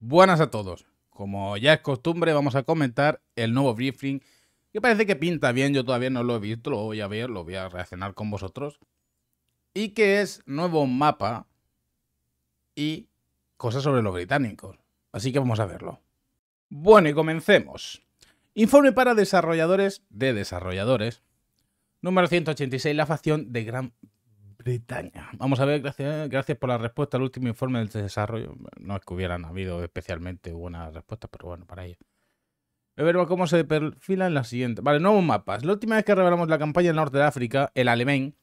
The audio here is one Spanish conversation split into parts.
Buenas a todos. Como ya es costumbre, vamos a comentar el nuevo briefing que parece que pinta bien. Yo todavía no lo he visto, lo voy a ver, lo voy a reaccionar con vosotros. Y que es nuevo mapa y cosas sobre los británicos. Así que vamos a verlo. Bueno, y comencemos. Informe para desarrolladores de desarrolladores. Número 186, la facción de Gran Vamos a ver, gracias, por la respuesta al último informe del desarrollo. No es que hubieran habido especialmente buenas respuestas, pero bueno, para ello. ver cómo se en la siguiente. Vale, nuevos mapas. La última vez que revelamos la campaña en norte de África, el alemán,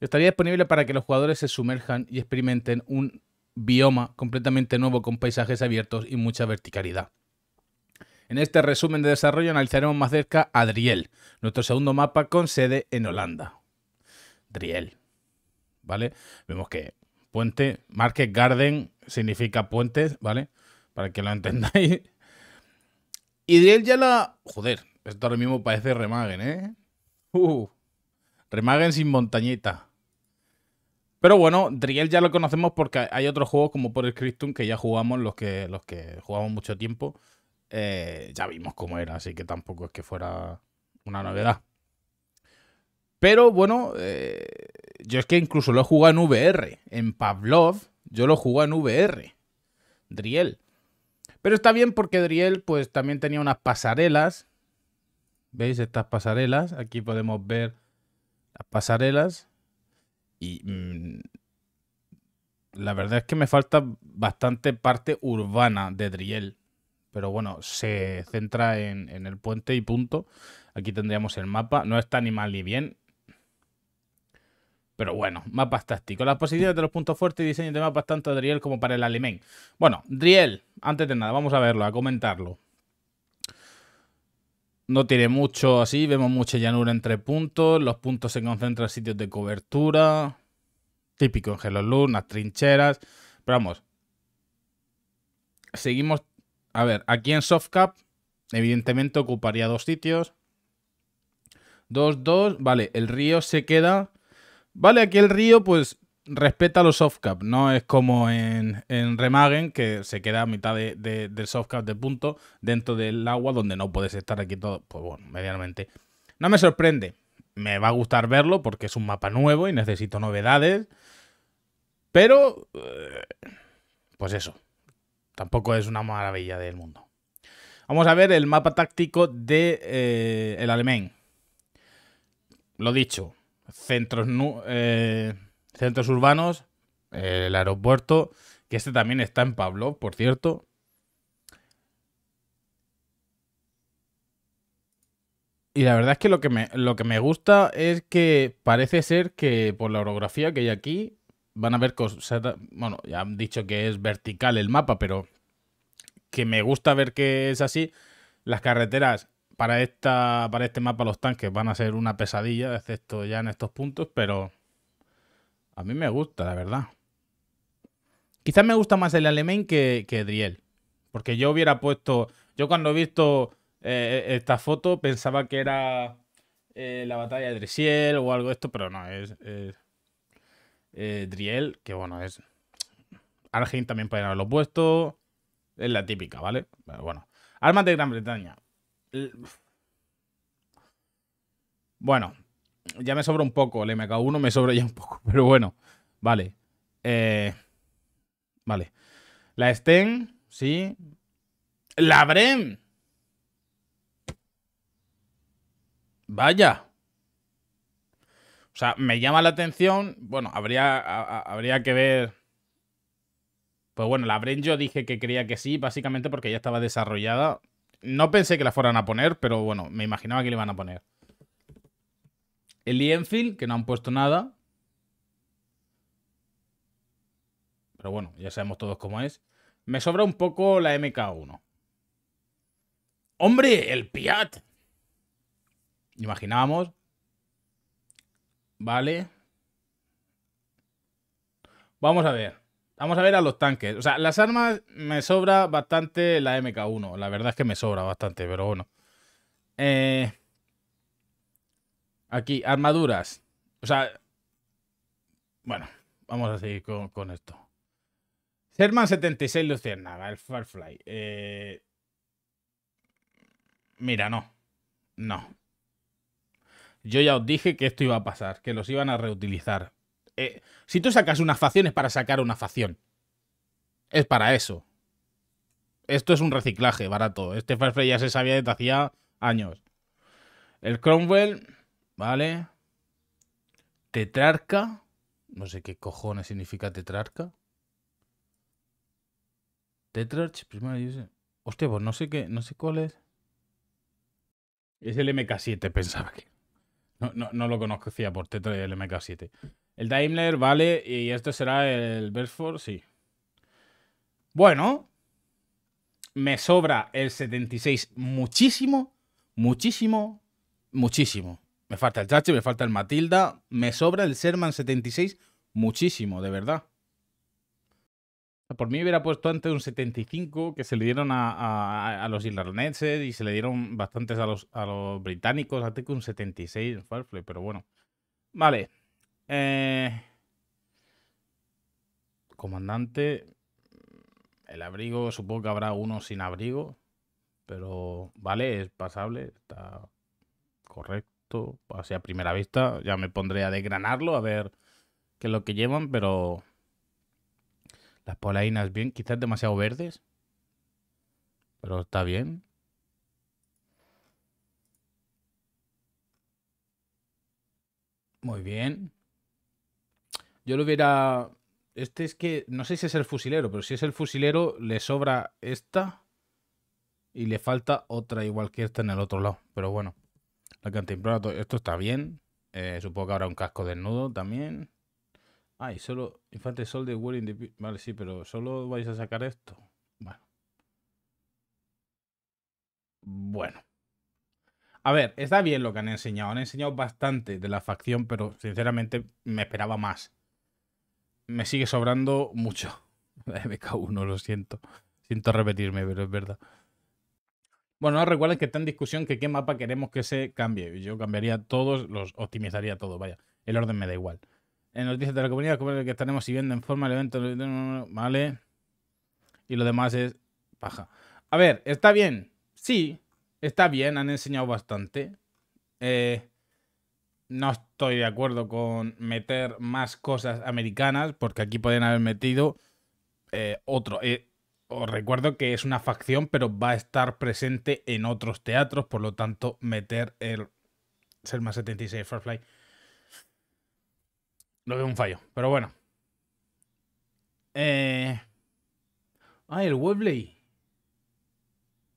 estaría disponible para que los jugadores se sumerjan y experimenten un bioma completamente nuevo con paisajes abiertos y mucha verticalidad. En este resumen de desarrollo analizaremos más cerca a Driel, nuestro segundo mapa con sede en Holanda. Driel. ¿vale? Vemos que puente, Market Garden significa puentes, ¿vale? Para que lo entendáis. Y Driel ya la... Joder, esto ahora mismo parece Remagen, ¿eh? Uh, Remagen sin montañita. Pero bueno, Driel ya lo conocemos porque hay otros juegos como por el Christum que ya jugamos, los que, los que jugamos mucho tiempo. Eh, ya vimos cómo era, así que tampoco es que fuera una novedad. Pero bueno, eh, yo es que incluso lo he jugado en VR. En Pavlov, yo lo jugué en VR. Driel. Pero está bien porque Driel, pues también tenía unas pasarelas. ¿Veis estas pasarelas? Aquí podemos ver las pasarelas. Y mm, la verdad es que me falta bastante parte urbana de Driel. Pero bueno, se centra en, en el puente y punto. Aquí tendríamos el mapa. No está ni mal ni bien. Pero bueno, mapas tácticos. Las posiciones de los puntos fuertes y diseño de mapas tanto de Driel como para el alemán. Bueno, Driel, antes de nada, vamos a verlo, a comentarlo. No tiene mucho así, vemos mucha llanura entre puntos, los puntos se concentran en sitios de cobertura, típico en Hello Luz, unas trincheras. Pero vamos, seguimos. A ver, aquí en Softcap, evidentemente ocuparía dos sitios. Dos, dos. vale, el río se queda Vale, aquí el río, pues respeta los cap no es como en, Remagen, que se queda a mitad de, del softcap de punto dentro del agua donde no puedes estar aquí todo, pues bueno, medianamente. No me sorprende, me va a gustar verlo porque es un mapa nuevo y necesito novedades, pero eh, pues eso, tampoco es una maravilla del mundo. Vamos a ver el mapa táctico de eh, el alemán. Lo dicho, centros, eh, centros urbanos, eh, el aeropuerto, que este también está en Pablo por cierto. Y la verdad es que lo que, me, lo que me gusta es que parece ser que por la orografía que hay aquí van a ver cosas... Bueno, ya han dicho que es vertical el mapa, pero que me gusta ver que es así. Las carreteras para, esta, para este mapa los tanques van a ser una pesadilla, excepto ya en estos puntos, pero a mí me gusta, la verdad. Quizás me gusta más el alemán que, Driel, porque yo hubiera puesto, yo cuando he visto eh, e-, esta foto pensaba que era eh, la batalla de driel o algo de esto, pero no, es, eh, Driel, que bueno, es... argin también pueden haberlo puesto, es la típica, ¿vale? bueno, armas de Gran Bretaña. Bueno, ya me sobra un poco. El MK1 me sobra ya un poco, pero bueno. Vale. Eh, vale. La Sten, sí. La Bren! Vaya. O sea, me llama la atención. Bueno, habría, habría que ver. Pues bueno, la Bren yo dije que creía que sí, básicamente porque ya estaba desarrollada. No pensé que la fueran a poner, pero bueno, me imaginaba que le iban a poner. El Enfield, que no han puesto nada. Pero bueno, ya sabemos todos cómo es. Me sobra un poco la MK1. ¡Hombre! ¡El Piat! Imaginábamos. Vale. Vamos a ver. Vamos a ver a los tanques. O sea, las armas me sobra bastante la MK1. La verdad es que me sobra bastante, pero bueno. Eh, aquí, armaduras. O sea... Bueno, vamos a seguir con, esto. Serman 76 Nada, el Firefly. Eh, mira, no. No. Yo ya os dije que esto iba a pasar, que los iban a reutilizar. Eh, si tú sacas una facción es para sacar una facción. Es para eso. Esto es un reciclaje barato. Este Firefly ya se sabía desde hacía años. El Cromwell, ¿vale? Tetrarca. No sé qué cojones significa tetrarca. Tetrarch, primera Hostia, pues no sé qué, no sé cuál es. Es el MK7, pensaba que. No, no lo conocía por Tetra y el MK7. El Daimler, vale. Y esto será el Bedford, sí. Bueno. Me sobra el 76 muchísimo, muchísimo, muchísimo. Me falta el Chachi, me falta el Matilda. Me sobra el Sherman 76 muchísimo, de verdad. Por mí hubiera puesto antes un 75 que se le dieron a, los irlandeses y se le dieron bastantes a los, británicos. Antes que un 76 en pero bueno. Vale. Eh, comandante, el abrigo, supongo que habrá uno sin abrigo, pero vale, es pasable, está correcto. Así a primera vista, ya me pondré a desgranarlo, a ver qué es lo que llevan, pero las polainas bien, quizás demasiado verdes, pero está bien. Muy bien. Yo lo hubiera. Este es que. No sé si es el fusilero, pero si es el fusilero, le sobra esta. Y le falta otra igual que esta en el otro lado. Pero bueno. La cantimplora, esto está bien. Eh, supongo que habrá un casco desnudo también. Ay, solo. Infante Sol de Wearing the. Vale, sí, pero solo vais a sacar esto. Bueno. Bueno. A ver, está bien lo que han enseñado. Han enseñado bastante de la facción, pero sinceramente me esperaba más me sigue sobrando mucho. MK1, lo siento. Siento repetirme, pero es verdad. Bueno, ahora recuerden que está en discusión que qué mapa queremos que se cambie. Yo cambiaría todos, los optimizaría todos, vaya. El orden me da igual. En noticias de la comunidad, como el que estaremos viendo en forma el evento, vale. Y lo demás es paja. A ver, está bien. Sí, está bien, han enseñado bastante. Eh, no estoy de acuerdo con meter más cosas americanas, porque aquí pueden haber metido eh, otro. Eh, os recuerdo que es una facción, pero va a estar presente en otros teatros, por lo tanto, meter el ser más 76 Firefly. Lo veo un fallo, pero bueno. Ah, el Webley.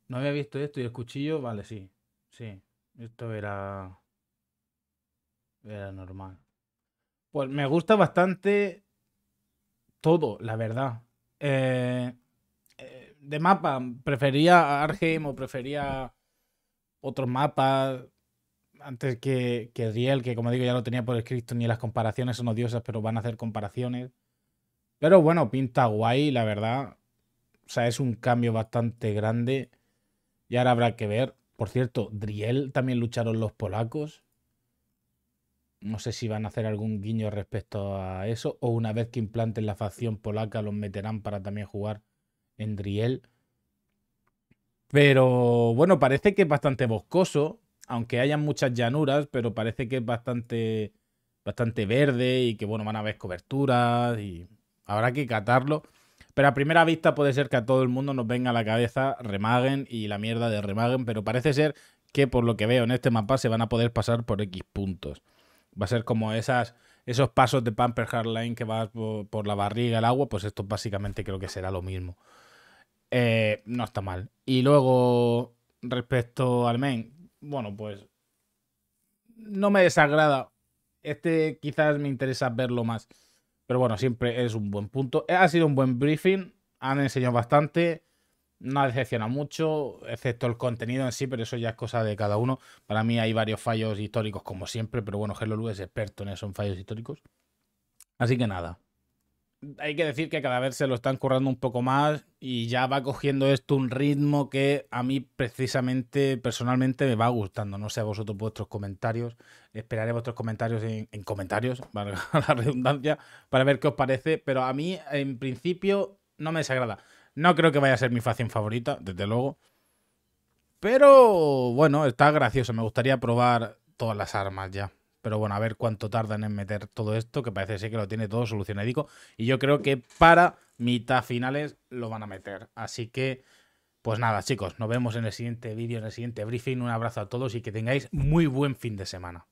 No había visto esto y el cuchillo, vale, sí. Sí, esto era... Era normal. Pues me gusta bastante todo, la verdad. Eh, eh, de mapa, prefería Arheim o prefería otros mapas antes que, que que como digo ya lo tenía por escrito, ni las comparaciones son odiosas, pero van a hacer comparaciones. Pero bueno, pinta guay, la verdad. O sea, es un cambio bastante grande. Y ahora habrá que ver. Por cierto, Driel también lucharon los polacos. No sé si van a hacer algún guiño respecto a eso, o una vez que implanten la facción polaca los meterán para también jugar en Driel. Pero bueno, parece que es bastante boscoso, aunque hayan muchas llanuras, pero parece que es bastante, bastante verde y que bueno, van a haber coberturas y habrá que catarlo. Pero a primera vista puede ser que a todo el mundo nos venga a la cabeza Remagen y la mierda de Remagen, pero parece ser que por lo que veo en este mapa se van a poder pasar por X puntos. Va a ser como esas, esos pasos de Pamper Hardline que vas por, la barriga, el agua, pues esto básicamente creo que será lo mismo. Eh, no está mal. Y luego, respecto al main, bueno, pues no me desagrada. Este quizás me interesa verlo más. Pero bueno, siempre es un buen punto. Ha sido un buen briefing. Han enseñado bastante no ha mucho, excepto el contenido en sí, pero eso ya es cosa de cada uno. Para mí hay varios fallos históricos, como siempre, pero bueno, Hello es experto en eso, fallos históricos. Así que nada. Hay que decir que cada vez se lo están currando un poco más y ya va cogiendo esto un ritmo que a mí precisamente, personalmente, me va gustando. No sé a vosotros vuestros comentarios. Esperaré vuestros comentarios en, en comentarios, para la redundancia, para ver qué os parece. Pero a mí, en principio, no me desagrada. No creo que vaya a ser mi facción favorita, desde luego. Pero bueno, está gracioso. Me gustaría probar todas las armas ya. Pero bueno, a ver cuánto tardan en meter todo esto, que parece ser que lo tiene todo solucionado Y yo creo que para mitad finales lo van a meter. Así que, pues nada, chicos, nos vemos en el siguiente vídeo, en el siguiente briefing. Un abrazo a todos y que tengáis muy buen fin de semana.